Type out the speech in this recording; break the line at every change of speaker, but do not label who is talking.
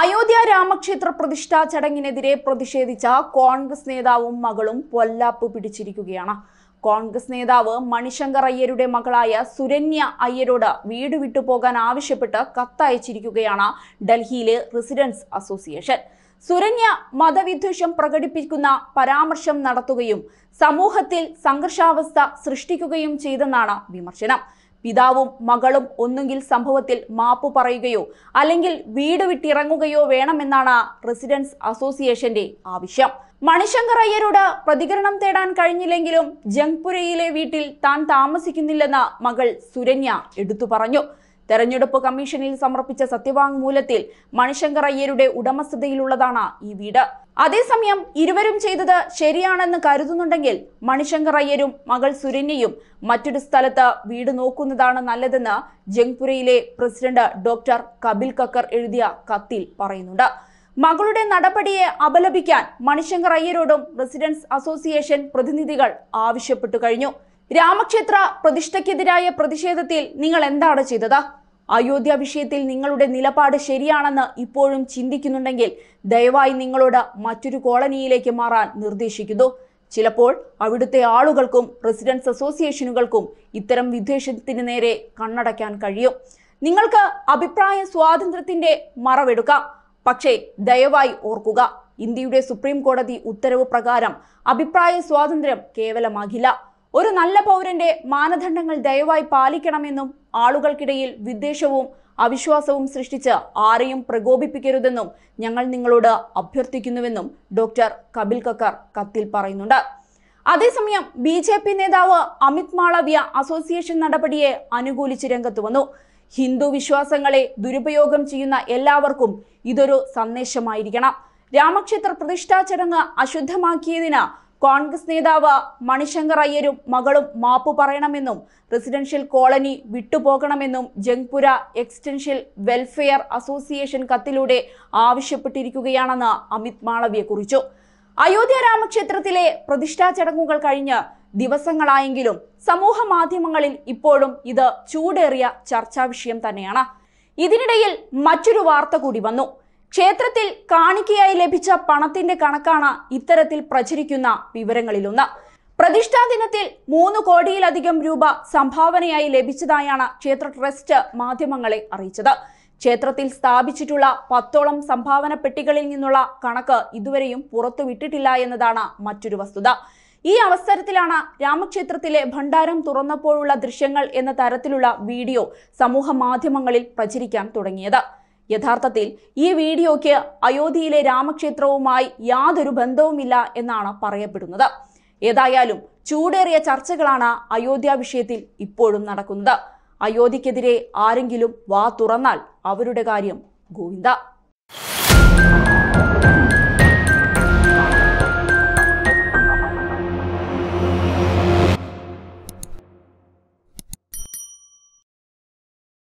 അയോധ്യ രാമക്ഷേത്ര പ്രതിഷ്ഠാ ചടങ്ങിനെതിരെ പ്രതിഷേധിച്ച കോൺഗ്രസ് നേതാവും മകളും പൊല്ലാപ്പ് പിടിച്ചിരിക്കുകയാണ് കോൺഗ്രസ് നേതാവ് മണിശങ്കർ അയ്യരുടെ മകളായ സുരന്യ അയ്യരോട് വീട് വിട്ടുപോകാൻ ആവശ്യപ്പെട്ട് കത്തയച്ചിരിക്കുകയാണ് ഡൽഹിയിലെ റെസിഡൻസ് അസോസിയേഷൻ സുരന്യ മതവിദ്വേഷം പ്രകടിപ്പിക്കുന്ന പരാമർശം നടത്തുകയും സമൂഹത്തിൽ സംഘർഷാവസ്ഥ സൃഷ്ടിക്കുകയും ചെയ്തെന്നാണ് വിമർശനം പിതാവും മകളും ഒന്നുകിൽ സംഭവത്തിൽ മാപ്പ് പറയുകയോ അല്ലെങ്കിൽ വീട് വിട്ടിറങ്ങുകയോ വേണമെന്നാണ് റെസിഡൻസ് അസോസിയേഷന്റെ ആവശ്യം മണിശങ്കർ അയ്യരോട് പ്രതികരണം തേടാൻ കഴിഞ്ഞില്ലെങ്കിലും ജംഗ്പുരയിലെ വീട്ടിൽ താൻ താമസിക്കുന്നില്ലെന്ന് മകൾ സുരന്യ എടുത്തു പറഞ്ഞു തെരഞ്ഞെടുപ്പ് കമ്മീഷനിൽ സമർപ്പിച്ച സത്യവാങ്മൂലത്തിൽ മണിശങ്കർ അയ്യരുടെ ഉടമസ്ഥതയിലുള്ളതാണ് ഈ വീട് അതേസമയം ഇരുവരും ചെയ്തത് ശരിയാണെന്ന് കരുതുന്നുണ്ടെങ്കിൽ മണിശങ്കർ അയ്യരും മകൾ സുരന്യയും മറ്റൊരു സ്ഥലത്ത് വീട് നോക്കുന്നതാണ് നല്ലതെന്ന് ജംഗ്പുരയിലെ പ്രസിഡന്റ് ഡോക്ടർ കപിൽ കക്കർ എഴുതിയ കത്തിൽ പറയുന്നുണ്ട് മകളുടെ നടപടിയെ അപലപിക്കാൻ മണിശങ്കർ അയ്യരോടും റെസിഡൻസ് അസോസിയേഷൻ പ്രതിനിധികൾ ആവശ്യപ്പെട്ടു കഴിഞ്ഞു രാമക്ഷേത്ര പ്രതിഷ്ഠയ്ക്കെതിരായ പ്രതിഷേധത്തിൽ നിങ്ങൾ എന്താണ് ചെയ്തത് അയോധ്യ വിഷയത്തിൽ നിങ്ങളുടെ നിലപാട് ശരിയാണെന്ന് ഇപ്പോഴും ചിന്തിക്കുന്നുണ്ടെങ്കിൽ ദയവായി നിങ്ങളോട് മറ്റൊരു കോളനിയിലേക്ക് മാറാൻ നിർദ്ദേശിക്കുന്നു ചിലപ്പോൾ അവിടുത്തെ ആളുകൾക്കും റെസിഡൻസ് അസോസിയേഷനുകൾക്കും ഇത്തരം വിദ്വേഷത്തിന് നേരെ കണ്ണടയ്ക്കാൻ കഴിയും നിങ്ങൾക്ക് അഭിപ്രായ സ്വാതന്ത്ര്യത്തിന്റെ മറവെടുക്കാം പക്ഷേ ദയവായി ഓർക്കുക ഇന്ത്യയുടെ സുപ്രീം കോടതി ഉത്തരവ് പ്രകാരം അഭിപ്രായ സ്വാതന്ത്ര്യം കേവലമാകില്ല ഒരു നല്ല പൗരന്റെ മാനദണ്ഡങ്ങൾ ദയവായി പാലിക്കണമെന്നും ആളുകൾക്കിടയിൽ വിദ്വേഷവും അവിശ്വാസവും സൃഷ്ടിച്ച് ആരെയും പ്രകോപിപ്പിക്കരുതെന്നും ഞങ്ങൾ നിങ്ങളോട് അഭ്യർത്ഥിക്കുന്നുവെന്നും ഡോക്ടർ കപിൽ കക്കർ കത്തിൽ പറയുന്നുണ്ട് അതേസമയം ബി ജെ പി നേതാവ് അമിത് മാളവ്യ അസോസിയേഷൻ നടപടിയെ അനുകൂലിച്ച് രംഗത്ത് വന്നു ഹിന്ദു വിശ്വാസങ്ങളെ ദുരുപയോഗം ചെയ്യുന്ന എല്ലാവർക്കും ഇതൊരു സന്ദേശമായിരിക്കണം രാമക്ഷേത്ര പ്രതിഷ്ഠാ ചടങ്ങ് അശുദ്ധമാക്കിയതിന് കോൺഗ്രസ് നേതാവ് മണിശങ്കർ അയ്യരും മകളും മാപ്പു പറയണമെന്നും റെസിഡൻഷ്യൽ കോളനി വിട്ടുപോകണമെന്നും ജംഗ്പുര എക്സ്റ്റൻഷ്യൽ വെൽഫെയർ അസോസിയേഷൻ കത്തിലൂടെ ആവശ്യപ്പെട്ടിരിക്കുകയാണെന്ന് അമിത് മാളവ്യ കുറിച്ചു അയോധ്യ രാമക്ഷേത്രത്തിലെ പ്രതിഷ്ഠാ ചടങ്ങുകൾ കഴിഞ്ഞ് ദിവസങ്ങളായെങ്കിലും സമൂഹ മാധ്യമങ്ങളിൽ ഇപ്പോഴും ഇത് ചൂടേറിയ ചർച്ചാ വിഷയം തന്നെയാണ് ഇതിനിടയിൽ മറ്റൊരു വാർത്ത കൂടി വന്നു ക്ഷേത്രത്തിൽ കാണിക്കയായി ലഭിച്ച പണത്തിന്റെ കണക്കാണ് ഇത്തരത്തിൽ പ്രചരിക്കുന്ന വിവരങ്ങളിലൊന്ന് പ്രതിഷ്ഠാ ദിനത്തിൽ മൂന്ന് കോടിയിലധികം രൂപ സംഭാവനയായി ലഭിച്ചതായാണ് ക്ഷേത്ര ട്രസ്റ്റ് മാധ്യമങ്ങളെ അറിയിച്ചത് ക്ഷേത്രത്തിൽ സ്ഥാപിച്ചിട്ടുള്ള പത്തോളം സംഭാവന പെട്ടികളിൽ നിന്നുള്ള കണക്ക് ഇതുവരെയും പുറത്തുവിട്ടിട്ടില്ല എന്നതാണ് മറ്റൊരു വസ്തുത ഈ അവസരത്തിലാണ് രാമക്ഷേത്രത്തിലെ ഭണ്ഡാരം തുറന്നപ്പോഴുള്ള ദൃശ്യങ്ങൾ എന്ന തരത്തിലുള്ള വീഡിയോ സമൂഹ മാധ്യമങ്ങളിൽ പ്രചരിക്കാൻ തുടങ്ങിയത് യഥാർത്ഥത്തിൽ ഈ വീഡിയോയ്ക്ക് അയോധ്യയിലെ രാമക്ഷേത്രവുമായി യാതൊരു ബന്ധവുമില്ല എന്നാണ് പറയപ്പെടുന്നത് ഏതായാലും ചൂടേറിയ ചർച്ചകളാണ് അയോധ്യ വിഷയത്തിൽ ഇപ്പോഴും നടക്കുന്നത് അയോധ്യക്കെതിരെ ആരെങ്കിലും വാ തുറന്നാൽ അവരുടെ കാര്യം ഗോവിന്ദ